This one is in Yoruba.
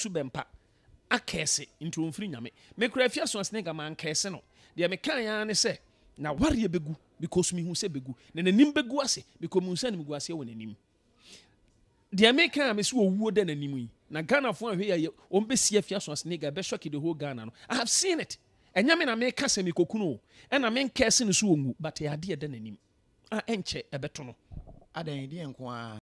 so bɛmpa akɛɛse nti ɔmfiri nyame mekura afia so asene ga mankɛɛse no deɛ meka yaa ne sɛ na wareɛ bɛgu because mehu sɛ bɛgu na n'anim bɛgu ase because mehu sɛ ne megu aseɛ wɔ n'anim deɛ meka a mesɛ wɔwuo dɛ n'anim yi na ghanafoɔ ahwɛ yɛ ɔmbɛsi afia so asene ga bɛsɔke the whole ghana no i have seen it ɛnyɛ me na meka sɛ mekɔkunu o ɛna menkɛɛse no so ɔngu but ɛadeɛ dɛ n'anim a ɛnkyɛ ɛbɛto no adan deɛ nko ara